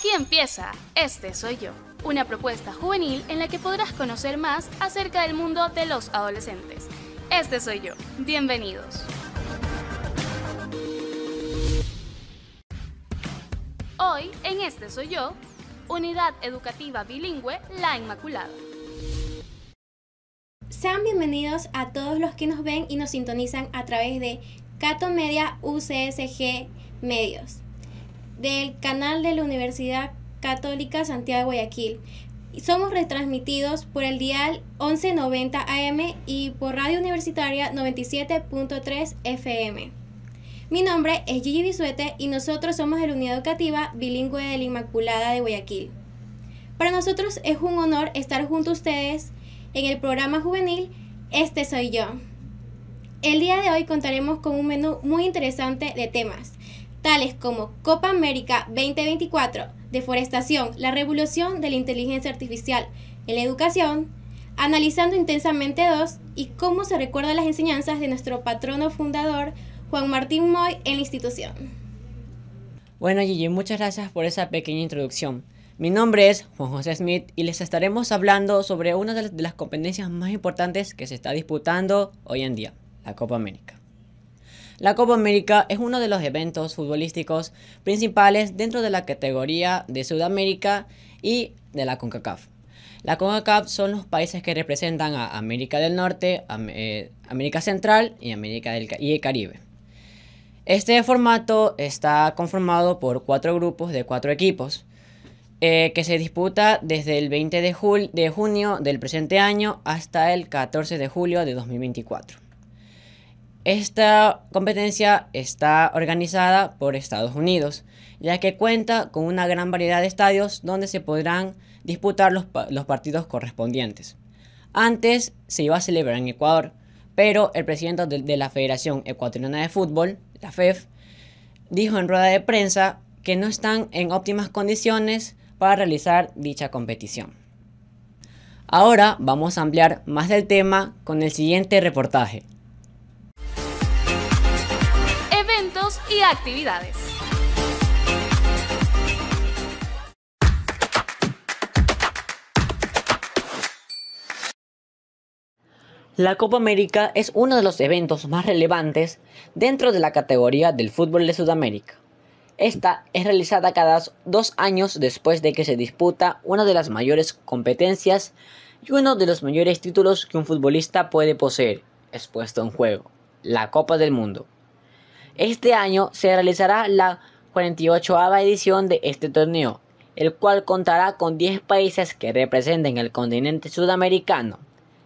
Aquí empieza Este Soy Yo, una propuesta juvenil en la que podrás conocer más acerca del mundo de los adolescentes. Este Soy Yo, bienvenidos. Hoy, en Este Soy Yo, Unidad Educativa Bilingüe La Inmaculada. Sean bienvenidos a todos los que nos ven y nos sintonizan a través de Cato Media UCSG Medios del canal de la Universidad Católica Santiago de Guayaquil. Somos retransmitidos por el dial 1190 AM y por Radio Universitaria 97.3 FM. Mi nombre es Gigi Bisuete y nosotros somos de la Unidad Educativa Bilingüe de la Inmaculada de Guayaquil. Para nosotros es un honor estar junto a ustedes en el programa juvenil Este Soy Yo. El día de hoy contaremos con un menú muy interesante de temas tales como Copa América 2024, deforestación, la revolución de la inteligencia artificial en la educación, analizando intensamente dos y cómo se recuerdan las enseñanzas de nuestro patrono fundador Juan Martín Moy en la institución. Bueno Gigi, muchas gracias por esa pequeña introducción. Mi nombre es Juan José Smith y les estaremos hablando sobre una de las competencias más importantes que se está disputando hoy en día, la Copa América. La Copa América es uno de los eventos futbolísticos principales dentro de la categoría de Sudamérica y de la CONCACAF. La CONCACAF son los países que representan a América del Norte, eh, América Central y América del Caribe. Este formato está conformado por cuatro grupos de cuatro equipos, eh, que se disputa desde el 20 de, de junio del presente año hasta el 14 de julio de 2024. Esta competencia está organizada por Estados Unidos, ya que cuenta con una gran variedad de estadios donde se podrán disputar los, partidos correspondientes. Antes se iba a celebrar en Ecuador, pero el presidente de, la Federación Ecuatoriana de Fútbol, la FEF, e dijo en rueda de prensa que no están en óptimas condiciones para realizar dicha competición. Ahora vamos a ampliar más del tema con el siguiente reportaje. actividades. La Copa América es uno de los eventos más relevantes dentro de la categoría del fútbol de Sudamérica. Esta es realizada cada dos años después de que se disputa una de las mayores competencias y uno de los mayores títulos que un futbolista puede poseer, expuesto puesto en juego, la Copa del Mundo. Este año se realizará la 48 edición de este torneo, el cual contará con 10 países que representen el continente sudamericano.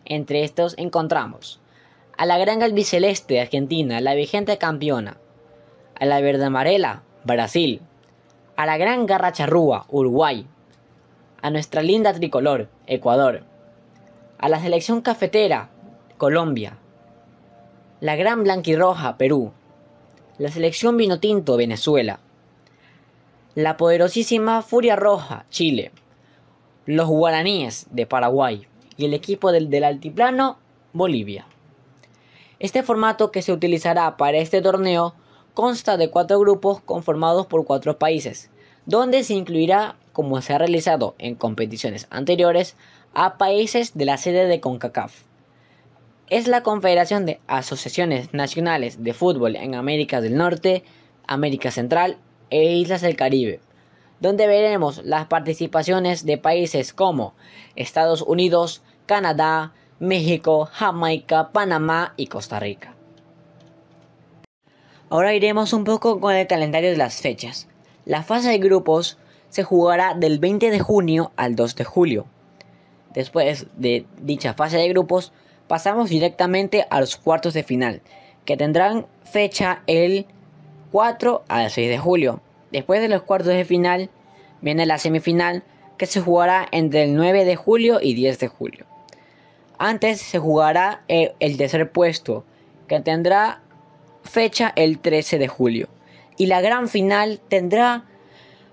Entre estos encontramos a la Gran Albiceleste Argentina, la vigente campeona, a la Verde Amarela, Brasil, a la Gran garra charrúa Uruguay, a nuestra linda tricolor, Ecuador, a la selección cafetera, Colombia, la Gran Blanquirroja, Perú, la selección Vinotinto Venezuela, la poderosísima Furia Roja Chile, los guaraníes de Paraguay y el equipo del, del altiplano Bolivia. Este formato que se utilizará para este torneo consta de cuatro grupos conformados por cuatro países, donde se incluirá, como se ha realizado en competiciones anteriores, a países de la sede de CONCACAF es la Confederación de Asociaciones Nacionales de Fútbol en América del Norte, América Central e Islas del Caribe, donde veremos las participaciones de países como Estados Unidos, Canadá, México, Jamaica, Panamá y Costa Rica. Ahora iremos un poco con el calendario de las fechas. La fase de grupos se jugará del 20 de junio al 2 de julio. Después de dicha fase de grupos, Pasamos directamente a los cuartos de final, que tendrán fecha el 4 al 6 de julio. Después de los cuartos de final viene la semifinal que se jugará entre el 9 de julio y 10 de julio. Antes se jugará eh, el, tercer puesto, que tendrá fecha el 13 de julio. Y la gran final tendrá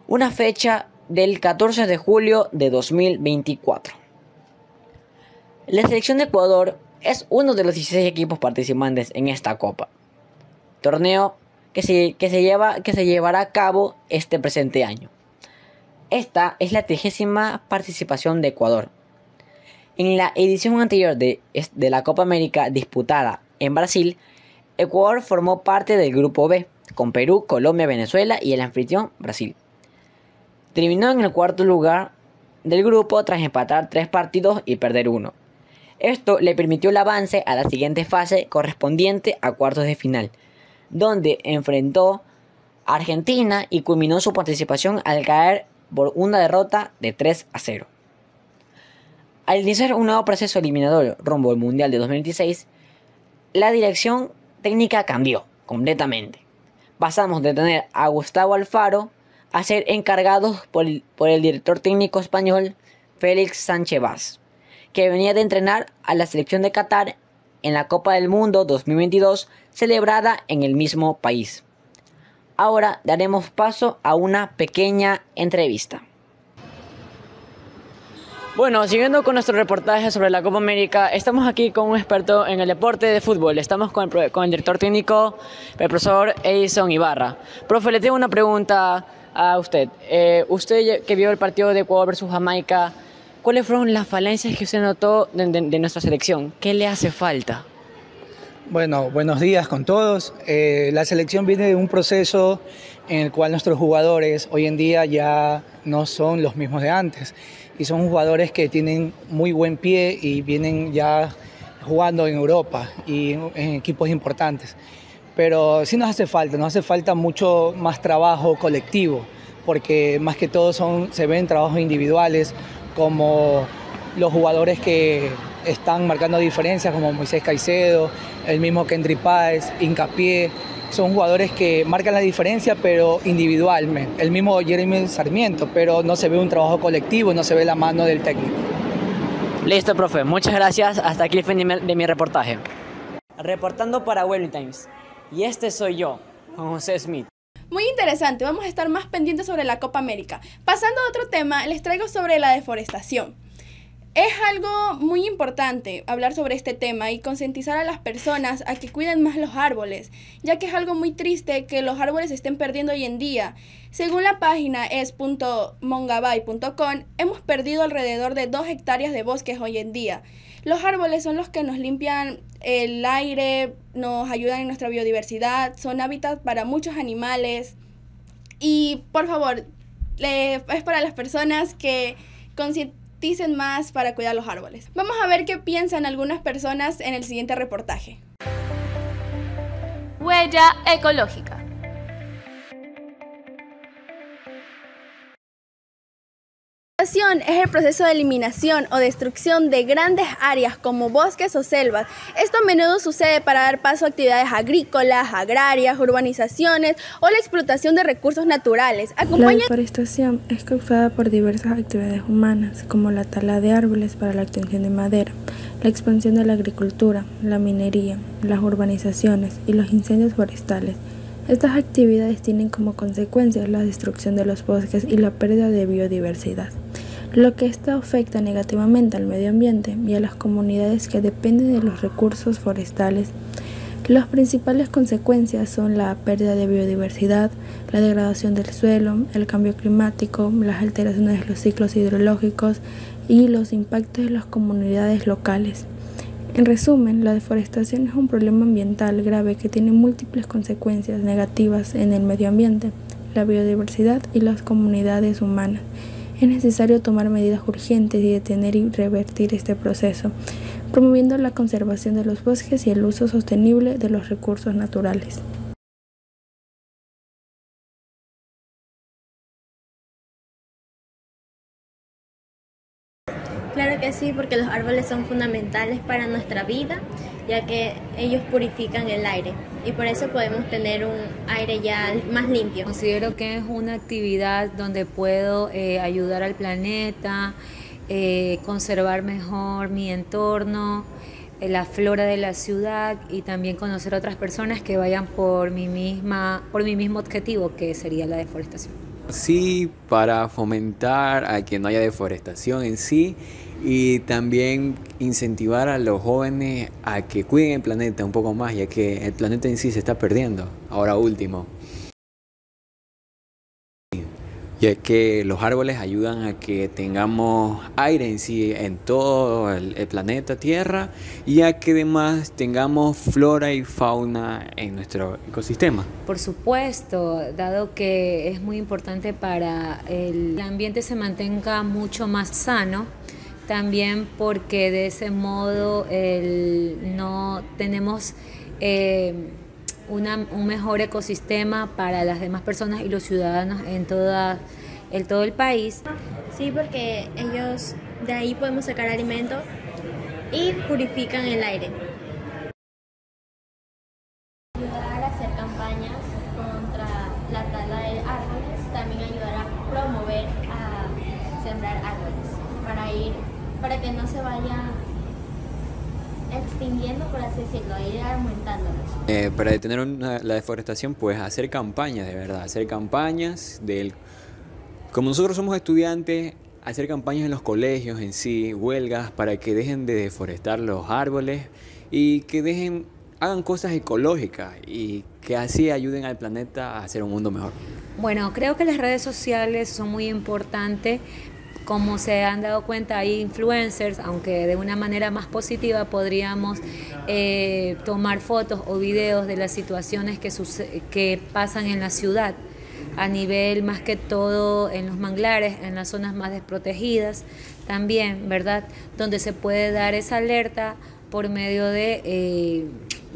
una fecha del 14 de julio de 2024. La selección de Ecuador es uno de los 16 equipos participantes en esta Copa, torneo que se, que se, lleva, que se llevará a cabo este presente año. Esta es la trigésima participación de Ecuador. En la edición anterior de, de la Copa América disputada en Brasil, Ecuador formó parte del Grupo B, con Perú, Colombia, Venezuela y el anfitrión Brasil. Terminó en el cuarto lugar del grupo tras empatar tres partidos y perder uno. Esto le permitió el avance a la siguiente fase correspondiente a cuartos de final, donde enfrentó a Argentina y culminó su participación al caer por una derrota de 3 a 0. Al iniciar un nuevo proceso eliminador rumbo al Mundial de 2016, la dirección técnica cambió completamente. Pasamos de tener a Gustavo Alfaro a ser encargados por el, por el director técnico español Félix Sánchez Vaz que venía de entrenar a la selección de Qatar en la Copa del Mundo 2022 celebrada en el mismo país. Ahora daremos paso a una pequeña entrevista. Bueno, siguiendo con nuestro reportaje sobre la Copa América, estamos aquí con un experto en el deporte de fútbol. Estamos con el, director técnico, el profesor Edison Ibarra. Profe, le tengo una pregunta a usted. Eh, usted que vio el partido de Ecuador versus Jamaica, ¿Cuáles fueron las falencias que usted notó de, nuestra selección? ¿Qué le hace falta? Bueno, buenos días con todos. Eh, la selección viene de un proceso en el cual nuestros jugadores hoy en día ya no son los mismos de antes y son jugadores que tienen muy buen pie y vienen ya jugando en Europa y en, equipos importantes. Pero sí nos hace falta, nos hace falta mucho más trabajo colectivo porque más que todo son, se ven trabajos individuales como los jugadores que están marcando diferencias, como Moisés Caicedo, el mismo Kendry Páez, Incapié. Son jugadores que marcan la diferencia, pero individualmente. El mismo Jeremy Sarmiento, pero no se ve un trabajo colectivo, no se ve la mano del técnico. Listo, profe. Muchas gracias. Hasta aquí el fin de mi reportaje. Reportando para Wellington Times. Y este soy yo, Juan José Smith. Muy interesante, vamos a estar más pendientes sobre la Copa América. Pasando a otro tema, les traigo sobre la deforestación. Es algo muy importante hablar sobre este tema y concientizar a las personas a que cuiden más los árboles, ya que es algo muy triste que los árboles estén perdiendo hoy en día. Según la página es.mongabay.com, hemos perdido alrededor de 2 hectáreas de bosques hoy en día. Los árboles son los que nos limpian el aire, nos ayudan en nuestra biodiversidad, son hábitat para muchos animales. Y por favor, es para las personas que concienticen más para cuidar los árboles. Vamos a ver qué piensan algunas personas en el siguiente reportaje. Huella ecológica. Deforestación es el proceso de eliminación o destrucción de grandes áreas como bosques o selvas. Esto a menudo sucede para dar paso a actividades agrícolas, agrarias, urbanizaciones o la explotación de recursos naturales. La deforestación es causada por diversas actividades humanas, como la tala de árboles para la obtención de madera, la expansión de la agricultura, la minería, las urbanizaciones y los incendios forestales. Estas actividades tienen como consecuencia la destrucción de los bosques y la pérdida de biodiversidad lo que esto afecta negativamente al medio ambiente y a las comunidades que dependen de los recursos forestales. Las principales consecuencias son la pérdida de biodiversidad, la degradación del suelo, el cambio climático, las alteraciones de los ciclos hidrológicos y los impactos en las comunidades locales. En resumen, la deforestación es un problema ambiental grave que tiene múltiples consecuencias negativas en el medio ambiente, la biodiversidad y las comunidades humanas es necesario tomar medidas urgentes y detener y revertir este proceso, promoviendo la conservación de los bosques y el uso sostenible de los recursos naturales. que sí, porque los árboles son fundamentales para nuestra vida, ya que ellos purifican el aire y por eso podemos tener un aire ya más limpio. Considero que es una actividad donde puedo eh, ayudar al planeta, eh, conservar mejor mi entorno, eh, la flora de la ciudad y también conocer otras personas que vayan por mi, misma, por mi mismo objetivo, que sería la deforestación. Sí, para fomentar a que no haya deforestación en sí y también incentivar a los jóvenes a que cuiden el planeta un poco más, ya que el planeta en sí se está perdiendo. Ahora último. Ya que los árboles ayudan a que tengamos aire en sí en todo el, planeta Tierra y a que además tengamos flora y fauna en nuestro ecosistema. Por supuesto, dado que es muy importante para el ambiente se mantenga mucho más sano, también porque de ese modo no tenemos... Eh, un mejor ecosistema para las demás personas y los ciudadanos en, toda, todo el país. Sí, porque ellos de ahí podemos sacar alimento y purifican el aire. Ayudar a hacer campañas contra la tala de árboles, también ayudar a promover a sembrar árboles para ir para que no se vayan extinguiendo, por así decirlo, e ir aumentándolo. Eh, para detener la deforestación, pues hacer campañas, de verdad, hacer campañas del... Como nosotros somos estudiantes, hacer campañas en los colegios en sí, huelgas, para que dejen de deforestar los árboles y que dejen, hagan cosas ecológicas y que así ayuden al planeta a hacer un mundo mejor. Bueno, creo que las redes sociales son muy importantes como se han dado cuenta, hay influencers, aunque de una manera más positiva podríamos eh, tomar fotos o videos de las situaciones que, pasan en la ciudad a nivel más que todo en los manglares, en las zonas más desprotegidas también, ¿verdad? Donde se puede dar esa alerta por medio de eh,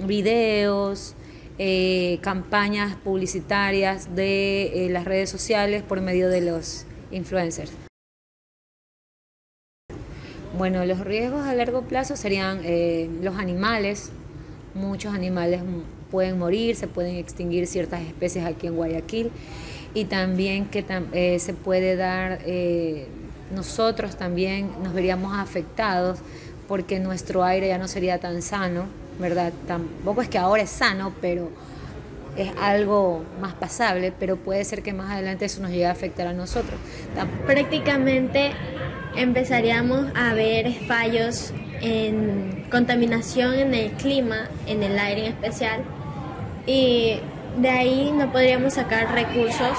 videos, eh, campañas publicitarias de las redes sociales, por medio de los influencers. Bueno, los riesgos a largo plazo serían eh, los animales. Muchos animales pueden morir, se pueden extinguir ciertas especies aquí en Guayaquil y también que eh, se puede dar, eh, nosotros también nos veríamos afectados porque nuestro aire ya no sería tan sano, ¿verdad? Tampoco es que ahora es sano, pero es algo más pasable, pero puede ser que más adelante eso nos llegue a afectar a nosotros. Prácticamente empezaríamos a ver fallos en contaminación en el clima, en el aire en especial, y de ahí no podríamos sacar recursos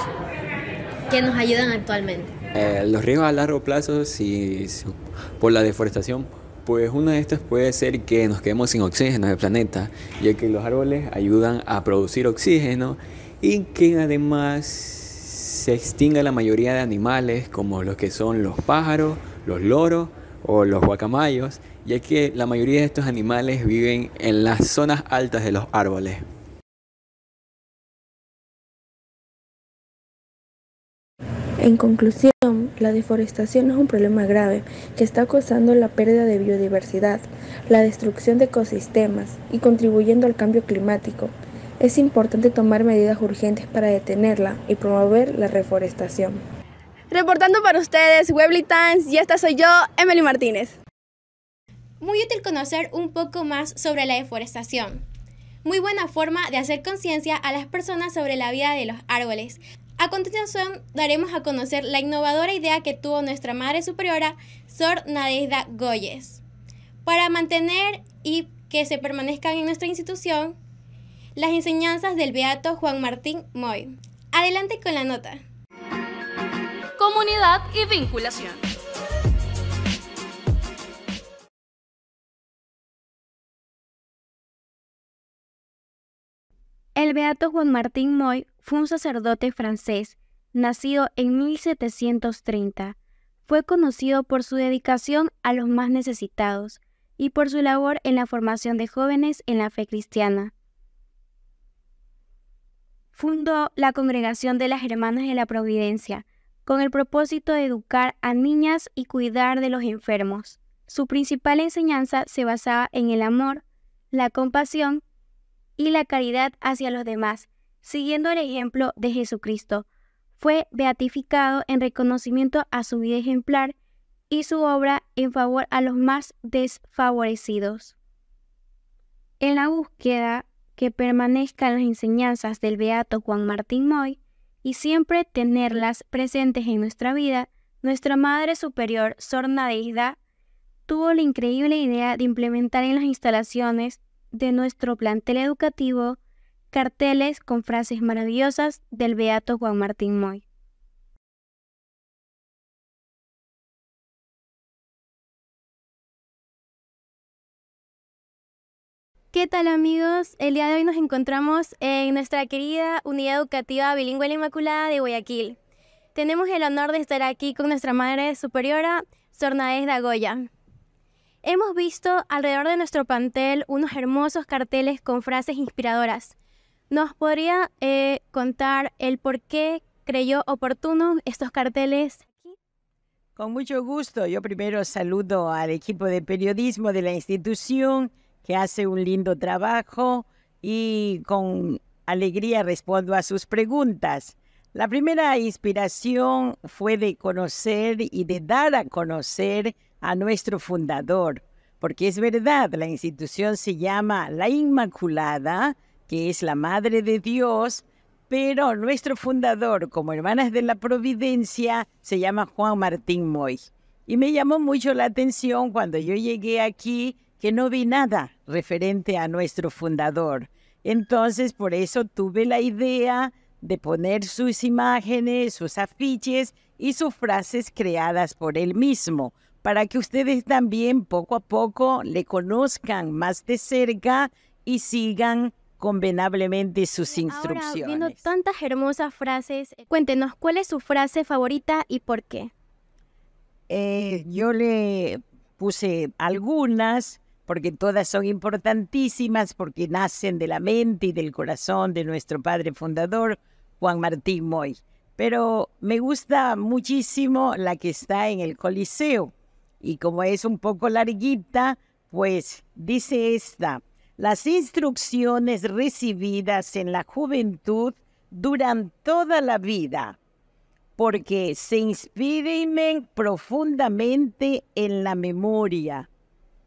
que nos ayudan actualmente. Eh, los riesgos a largo plazo, si, por la deforestación, pues una de estas puede ser que nos quedemos sin oxígeno del planeta, ya que los árboles ayudan a producir oxígeno y que además se extinga la mayoría de animales como los que son los pájaros, los loros o los guacamayos, ya que la mayoría de estos animales viven en las zonas altas de los árboles. En conclusión, la deforestación es un problema grave que está causando la pérdida de biodiversidad, la destrucción de ecosistemas y contribuyendo al cambio climático es importante tomar medidas urgentes para detenerla y promover la reforestación. Reportando para ustedes, webly Times, y esta soy yo, Emily Martínez. Muy útil conocer un poco más sobre la deforestación. Muy buena forma de hacer conciencia a las personas sobre la vida de los árboles. A continuación daremos a conocer la innovadora idea que tuvo nuestra madre superiora, Sor Nadezda Goyes, para mantener y que se permanezcan en nuestra institución las enseñanzas del Beato Juan Martín Moy. Adelante con la nota. Comunidad y vinculación. El Beato Juan Martín Moy fue un sacerdote francés, nacido en 1730. Fue conocido por su dedicación a los más necesitados y por su labor en la formación de jóvenes en la fe cristiana fundó la Congregación de las Hermanas de la Providencia, con el propósito de educar a niñas y cuidar de los enfermos. Su principal enseñanza se basaba en el amor, la compasión y la caridad hacia los demás, siguiendo el ejemplo de Jesucristo. Fue beatificado en reconocimiento a su vida ejemplar y su obra en favor a los más desfavorecidos. En la búsqueda que permanezcan las enseñanzas del beato Juan Martín Moy y siempre tenerlas presentes en nuestra vida, nuestra Madre Superior, de ida tuvo la increíble idea de implementar en las instalaciones de nuestro plantel educativo carteles con frases maravillosas del beato Juan Martín Moy. ¿Qué tal amigos? El día de hoy nos encontramos en nuestra querida Unidad Educativa Bilingüe Inmaculada de Guayaquil. Tenemos el honor de estar aquí con nuestra madre superiora, Sornaez Dagoya. Hemos visto alrededor de nuestro pantel unos hermosos carteles con frases inspiradoras. ¿Nos podría eh, contar el por qué creyó oportuno estos carteles Con mucho gusto. Yo primero saludo al equipo de periodismo de la institución que hace un lindo trabajo y con alegría respondo a sus preguntas. La primera inspiración fue de conocer y de dar a conocer a nuestro fundador, porque es verdad, la institución se llama La Inmaculada, que es la Madre de Dios, pero nuestro fundador, como Hermanas de la Providencia, se llama Juan Martín Moy. Y me llamó mucho la atención cuando yo llegué aquí que no vi nada referente a nuestro fundador. Entonces, por eso tuve la idea de poner sus imágenes, sus afiches y sus frases creadas por él mismo, para que ustedes también poco a poco le conozcan más de cerca y sigan convenablemente sus instrucciones. Ahora, viendo tantas hermosas frases, cuéntenos cuál es su frase favorita y por qué. Eh, yo le puse algunas, porque todas son importantísimas, porque nacen de la mente y del corazón de nuestro padre fundador, Juan Martín Moy. Pero me gusta muchísimo la que está en el Coliseo. Y como es un poco larguita, pues dice esta, las instrucciones recibidas en la juventud duran toda la vida, porque se inspiren profundamente en la memoria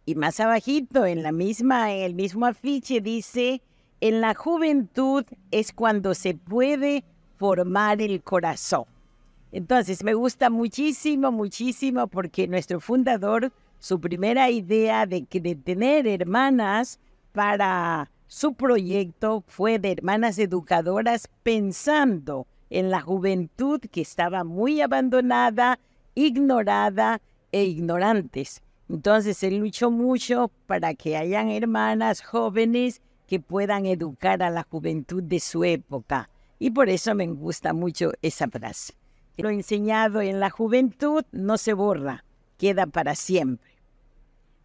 y más abajito, en la misma, el mismo afiche dice, en la juventud es cuando se puede formar el corazón. Entonces, me gusta muchísimo, muchísimo, porque nuestro fundador, su primera idea de, de tener hermanas para su proyecto fue de hermanas educadoras pensando en la juventud que estaba muy abandonada, ignorada e ignorantes. Entonces, él luchó mucho para que hayan hermanas jóvenes que puedan educar a la juventud de su época. Y por eso me gusta mucho esa frase. Lo enseñado en la juventud no se borra, queda para siempre.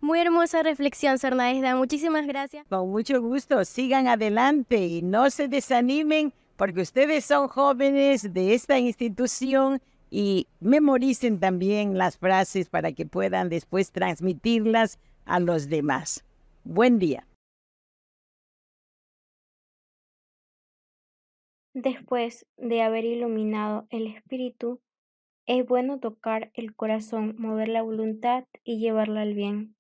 Muy hermosa reflexión, Sernaesda. Muchísimas gracias. Con mucho gusto. Sigan adelante y no se desanimen porque ustedes son jóvenes de esta institución y memoricen también las frases para que puedan después transmitirlas a los demás. Buen día. Después de haber iluminado el espíritu, es bueno tocar el corazón, mover la voluntad y llevarla al bien.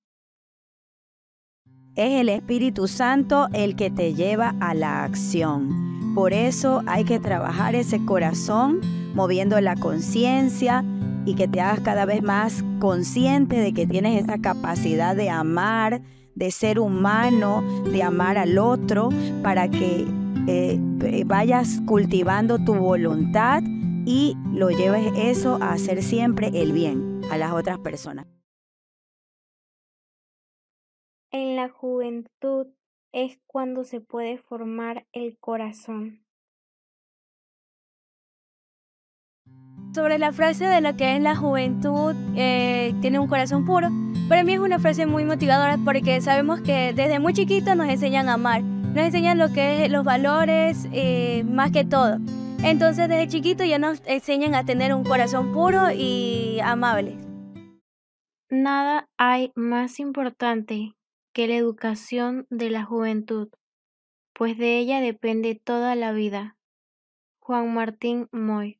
Es el Espíritu Santo el que te lleva a la acción. Por eso hay que trabajar ese corazón moviendo la conciencia y que te hagas cada vez más consciente de que tienes esa capacidad de amar, de ser humano, de amar al otro, para que eh, vayas cultivando tu voluntad y lo lleves eso a hacer siempre el bien a las otras personas. En la juventud es cuando se puede formar el corazón. sobre la frase de lo que es la juventud eh, tiene un corazón puro, para mí es una frase muy motivadora porque sabemos que desde muy chiquito nos enseñan a amar, nos enseñan lo que es los valores eh, más que todo. Entonces desde chiquito ya nos enseñan a tener un corazón puro y amable. Nada hay más importante que la educación de la juventud, pues de ella depende toda la vida. Juan Martín Moy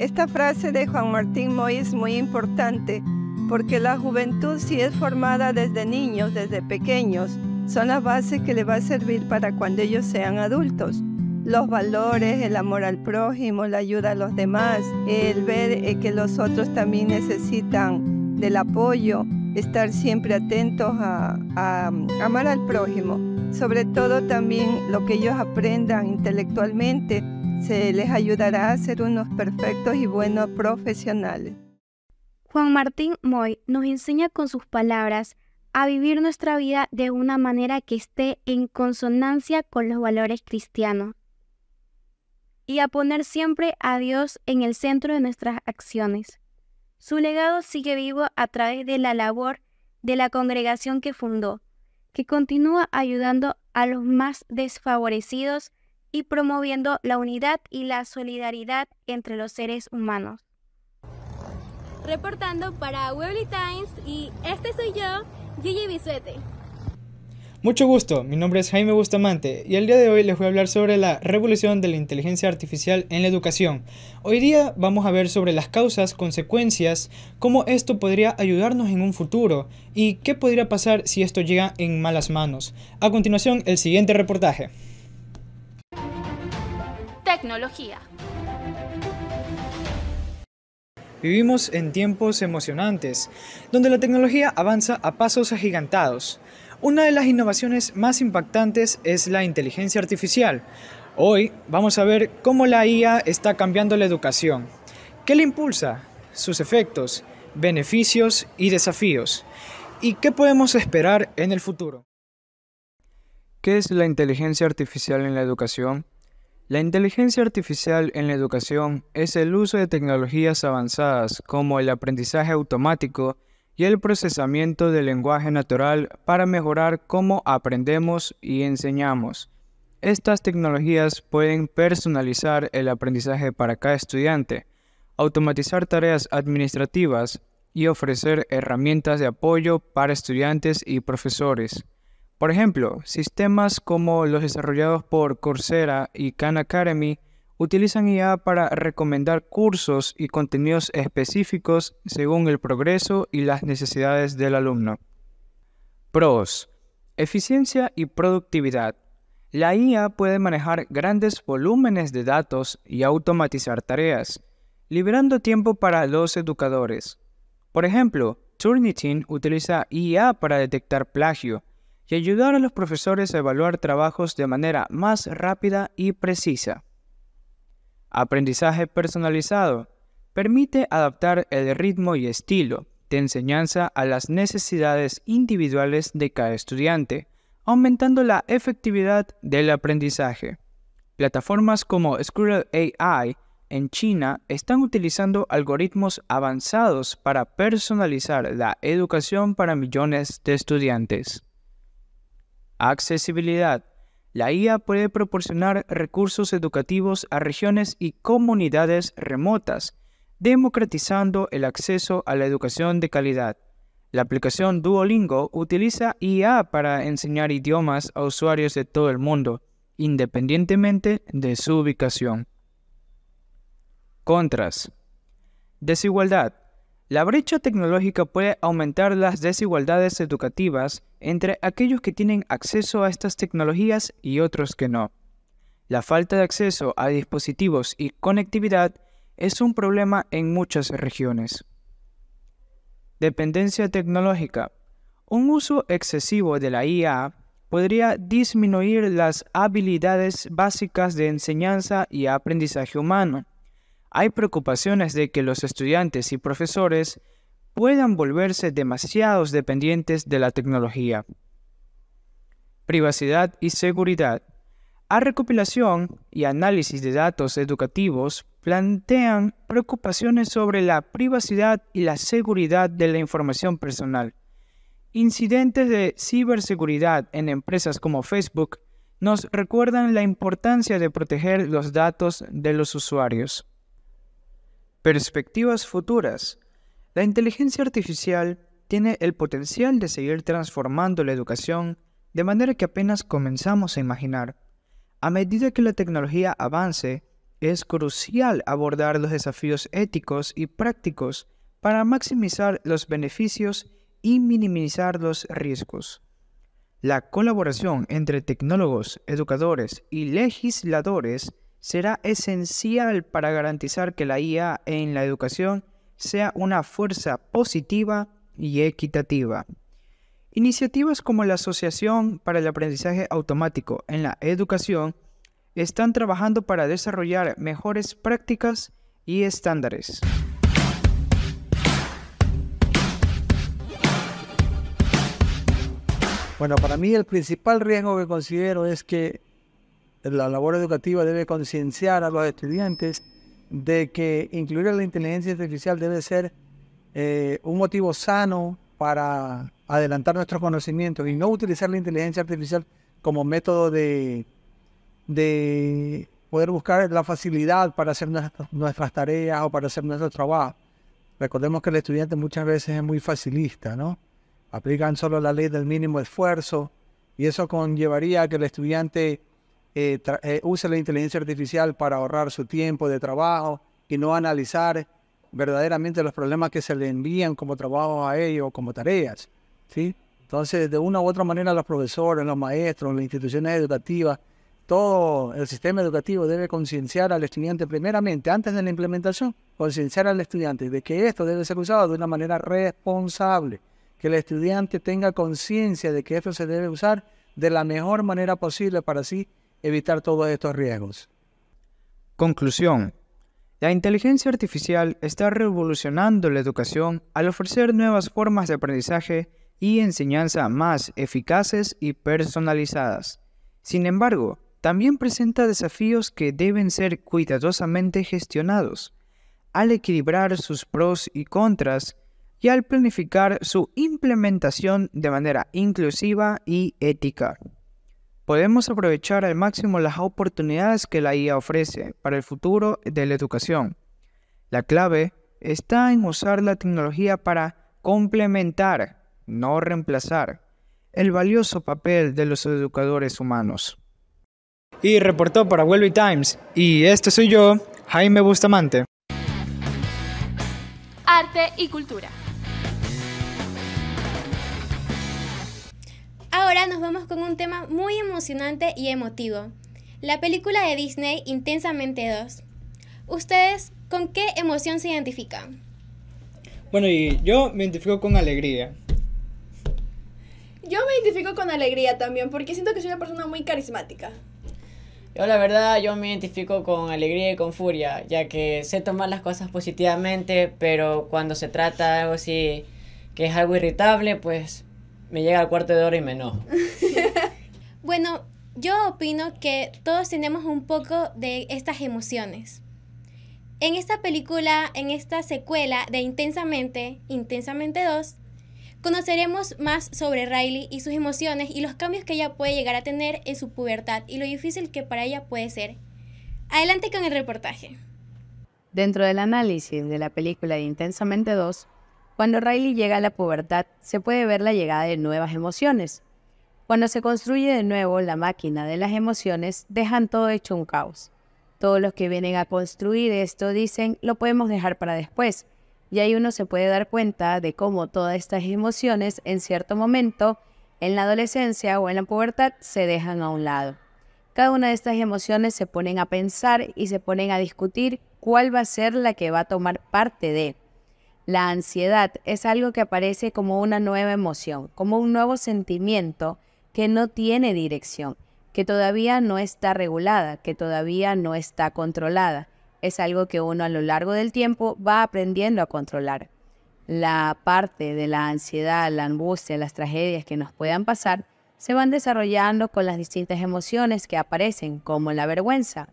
esta frase de Juan Martín Moy es muy importante porque la juventud si es formada desde niños, desde pequeños, son las bases que le va a servir para cuando ellos sean adultos. Los valores, el amor al prójimo, la ayuda a los demás, el ver eh, que los otros también necesitan del apoyo, estar siempre atentos a amar al prójimo, sobre todo también lo que ellos aprendan intelectualmente se les ayudará a ser unos perfectos y buenos profesionales. Juan Martín Moy nos enseña con sus palabras a vivir nuestra vida de una manera que esté en consonancia con los valores cristianos y a poner siempre a Dios en el centro de nuestras acciones. Su legado sigue vivo a través de la labor de la congregación que fundó, que continúa ayudando a los más desfavorecidos y promoviendo la unidad y la solidaridad entre los seres humanos. Reportando para Webly Times y este soy yo, Gigi Bisuete. Mucho gusto, mi nombre es Jaime Bustamante y el día de hoy les voy a hablar sobre la revolución de la inteligencia artificial en la educación. Hoy día vamos a ver sobre las causas, consecuencias, cómo esto podría ayudarnos en un futuro y qué podría pasar si esto llega en malas manos. A continuación, el siguiente reportaje tecnología. Vivimos en tiempos emocionantes, donde la tecnología avanza a pasos agigantados. Una de las innovaciones más impactantes es la inteligencia artificial. Hoy vamos a ver cómo la IA está cambiando la educación. ¿Qué le impulsa? Sus efectos, beneficios y desafíos. ¿Y qué podemos esperar en el futuro? ¿Qué es la inteligencia artificial en la educación? La inteligencia artificial en la educación es el uso de tecnologías avanzadas como el aprendizaje automático y el procesamiento del lenguaje natural para mejorar cómo aprendemos y enseñamos. Estas tecnologías pueden personalizar el aprendizaje para cada estudiante, automatizar tareas administrativas y ofrecer herramientas de apoyo para estudiantes y profesores. Por ejemplo, sistemas como los desarrollados por Coursera y Khan Academy utilizan IA para recomendar cursos y contenidos específicos según el progreso y las necesidades del alumno. Pros. Eficiencia y productividad. La IA puede manejar grandes volúmenes de datos y automatizar tareas, liberando tiempo para los educadores. Por ejemplo, Turnitin utiliza IA para detectar plagio, y ayudar a los profesores a evaluar trabajos de manera más rápida y precisa. Aprendizaje personalizado permite adaptar el ritmo y estilo de enseñanza a las necesidades individuales de cada estudiante, aumentando la efectividad del aprendizaje. Plataformas como Squirrel AI en China están utilizando algoritmos avanzados para personalizar la educación para millones de estudiantes. Accesibilidad. La IA puede proporcionar recursos educativos a regiones y comunidades remotas, democratizando el acceso a la educación de calidad. La aplicación Duolingo utiliza IA para enseñar idiomas a usuarios de todo el mundo, independientemente de su ubicación. Contras. Desigualdad. La brecha tecnológica puede aumentar las desigualdades educativas entre aquellos que tienen acceso a estas tecnologías y otros que no. La falta de acceso a dispositivos y conectividad es un problema en muchas regiones. Dependencia tecnológica. Un uso excesivo de la IA podría disminuir las habilidades básicas de enseñanza y aprendizaje humano hay preocupaciones de que los estudiantes y profesores puedan volverse demasiados dependientes de la tecnología. Privacidad y seguridad. A recopilación y análisis de datos educativos plantean preocupaciones sobre la privacidad y la seguridad de la información personal. Incidentes de ciberseguridad en empresas como Facebook nos recuerdan la importancia de proteger los datos de los usuarios. Perspectivas futuras. La inteligencia artificial tiene el potencial de seguir transformando la educación de manera que apenas comenzamos a imaginar. A medida que la tecnología avance, es crucial abordar los desafíos éticos y prácticos para maximizar los beneficios y minimizar los riesgos. La colaboración entre tecnólogos, educadores y legisladores será esencial para garantizar que la IA en la educación sea una fuerza positiva y equitativa. Iniciativas como la Asociación para el Aprendizaje Automático en la Educación están trabajando para desarrollar mejores prácticas y estándares. Bueno, para mí el principal riesgo que considero es que la labor educativa debe concienciar a los estudiantes de que incluir la inteligencia artificial debe ser eh, un motivo sano para adelantar nuestros conocimientos y no utilizar la inteligencia artificial como método de, de poder buscar la facilidad para hacer nuestras tareas o para hacer nuestro trabajo. Recordemos que el estudiante muchas veces es muy facilista, ¿no? Aplican solo la ley del mínimo esfuerzo y eso conllevaría que el estudiante eh, eh, use la inteligencia artificial para ahorrar su tiempo de trabajo y no analizar verdaderamente los problemas que se le envían como trabajo a ellos, como tareas. ¿sí? Entonces, de una u otra manera, los profesores, los maestros, las instituciones educativas, todo el sistema educativo debe concienciar al estudiante primeramente, antes de la implementación, concienciar al estudiante de que esto debe ser usado de una manera responsable, que el estudiante tenga conciencia de que esto se debe usar de la mejor manera posible para sí evitar todos estos riesgos. Conclusión. La inteligencia artificial está revolucionando la educación al ofrecer nuevas formas de aprendizaje y enseñanza más eficaces y personalizadas. Sin embargo, también presenta desafíos que deben ser cuidadosamente gestionados. Al equilibrar sus pros y contras y al planificar su implementación de manera inclusiva y ética podemos aprovechar al máximo las oportunidades que la IA ofrece para el futuro de la educación. La clave está en usar la tecnología para complementar, no reemplazar, el valioso papel de los educadores humanos. Y reportó para Huelva Times, y este soy yo, Jaime Bustamante. Arte y Cultura. ahora nos vamos con un tema muy emocionante y emotivo. La película de Disney Intensamente 2. ¿Ustedes con qué emoción se identifican? Bueno, y yo me identifico con alegría. Yo me identifico con alegría también porque siento que soy una persona muy carismática. Yo la verdad, yo me identifico con alegría y con furia, ya que sé tomar las cosas positivamente, pero cuando se trata de algo así que es algo irritable, pues me llega al cuarto de hora y me enojo. bueno, yo opino que todos tenemos un poco de estas emociones. En esta película, en esta secuela de Intensamente, Intensamente 2, conoceremos más sobre Riley y sus emociones y los cambios que ella puede llegar a tener en su pubertad y lo difícil que para ella puede ser. Adelante con el reportaje. Dentro del análisis de la película de Intensamente 2, cuando Riley llega a la pubertad, se puede ver la llegada de nuevas emociones. Cuando se construye de nuevo la máquina de las emociones, dejan todo hecho un caos. Todos los que vienen a construir esto dicen, lo podemos dejar para después. Y ahí uno se puede dar cuenta de cómo todas estas emociones en cierto momento, en la adolescencia o en la pubertad, se dejan a un lado. Cada una de estas emociones se ponen a pensar y se ponen a discutir cuál va a ser la que va a tomar parte de. La ansiedad es algo que aparece como una nueva emoción, como un nuevo sentimiento que no tiene dirección, que todavía no está regulada, que todavía no está controlada. Es algo que uno a lo largo del tiempo va aprendiendo a controlar. La parte de la ansiedad, la angustia, las tragedias que nos puedan pasar se van desarrollando con las distintas emociones que aparecen, como la vergüenza.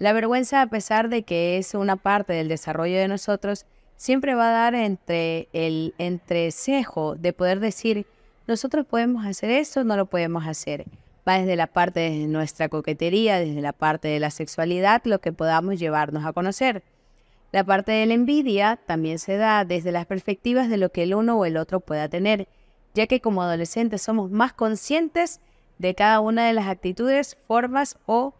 La vergüenza, a pesar de que es una parte del desarrollo de nosotros, siempre va a dar entre el entrecejo de poder decir, nosotros podemos hacer esto, no lo podemos hacer. Va desde la parte de nuestra coquetería, desde la parte de la sexualidad, lo que podamos llevarnos a conocer. La parte de la envidia también se da desde las perspectivas de lo que el uno o el otro pueda tener, ya que como adolescentes somos más conscientes de cada una de las actitudes, formas o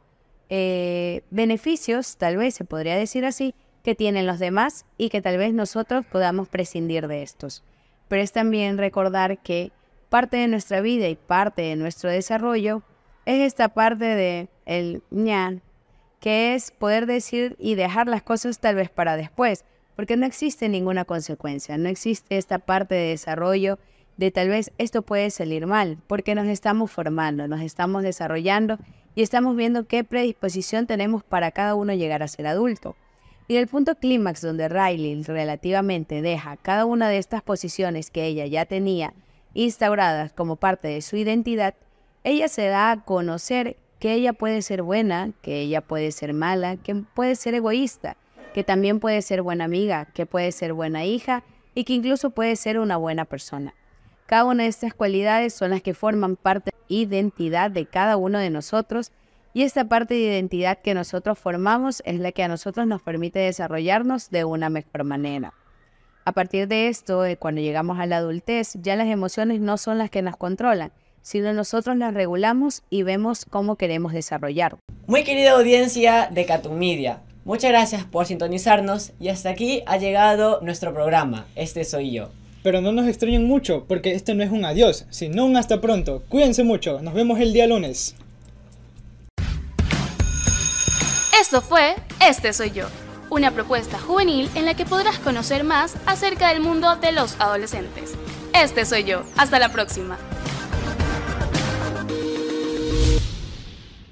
eh, beneficios, tal vez se podría decir así, que tienen los demás y que tal vez nosotros podamos prescindir de estos. Pero es también recordar que parte de nuestra vida y parte de nuestro desarrollo es esta parte de el ñan, que es poder decir y dejar las cosas tal vez para después, porque no existe ninguna consecuencia, no existe esta parte de desarrollo de tal vez esto puede salir mal, porque nos estamos formando, nos estamos desarrollando y estamos viendo qué predisposición tenemos para cada uno llegar a ser adulto. Y el punto clímax donde Riley relativamente deja cada una de estas posiciones que ella ya tenía instauradas como parte de su identidad, ella se da a conocer que ella puede ser buena, que ella puede ser mala, que puede ser egoísta, que también puede ser buena amiga, que puede ser buena hija y que incluso puede ser una buena persona. Cada una de estas cualidades son las que forman parte de la identidad de cada uno de nosotros y esta parte de identidad que nosotros formamos es la que a nosotros nos permite desarrollarnos de una mejor manera. A partir de esto, cuando llegamos a la adultez, ya las emociones no son las que nos controlan, sino nosotros las regulamos y vemos cómo queremos desarrollar. Muy querida audiencia de Catumidia, muchas gracias por sintonizarnos y hasta aquí ha llegado nuestro programa. Este soy yo. Pero no nos extrañen mucho, porque este no es un adiós, sino un hasta pronto. Cuídense mucho, nos vemos el día lunes. Esto fue Este Soy Yo, una propuesta juvenil en la que podrás conocer más acerca del mundo de los adolescentes. Este Soy Yo, hasta la próxima.